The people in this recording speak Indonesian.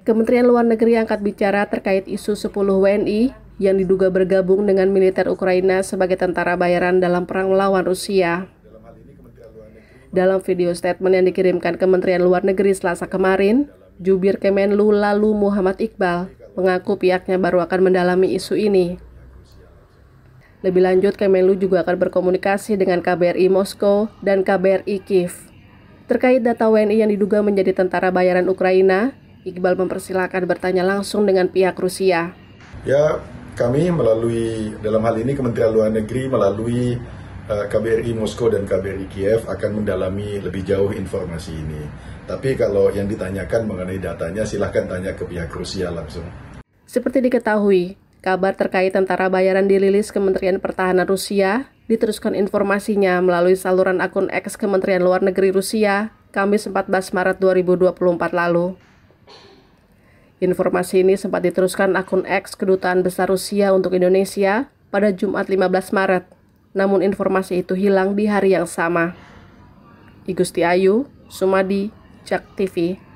Kementerian Luar Negeri angkat bicara terkait isu 10 WNI yang diduga bergabung dengan militer Ukraina sebagai tentara bayaran dalam perang melawan Rusia. Dalam video statement yang dikirimkan Kementerian Luar Negeri Selasa kemarin, jubir Kemenlu lalu Muhammad Iqbal mengaku pihaknya baru akan mendalami isu ini. Lebih lanjut, Kemenlu juga akan berkomunikasi dengan KBRI Moskow dan KBRI Kiev. Terkait data WNI yang diduga menjadi tentara bayaran Ukraina, Iqbal mempersilahkan bertanya langsung dengan pihak Rusia. Ya, kami melalui dalam hal ini Kementerian Luar Negeri melalui eh, KBRI Moskow dan KBRI Kiev akan mendalami lebih jauh informasi ini. Tapi kalau yang ditanyakan mengenai datanya silahkan tanya ke pihak Rusia langsung. Seperti diketahui, kabar terkait tentara bayaran dirilis Kementerian Pertahanan Rusia diteruskan informasinya melalui saluran akun X Kementerian Luar Negeri Rusia, Kamis 14 Maret 2024 lalu. Informasi ini sempat diteruskan akun X Kedutaan Besar Rusia untuk Indonesia pada Jumat 15 Maret, namun informasi itu hilang di hari yang sama. Igusti Ayu, Sumadi, Jak TV.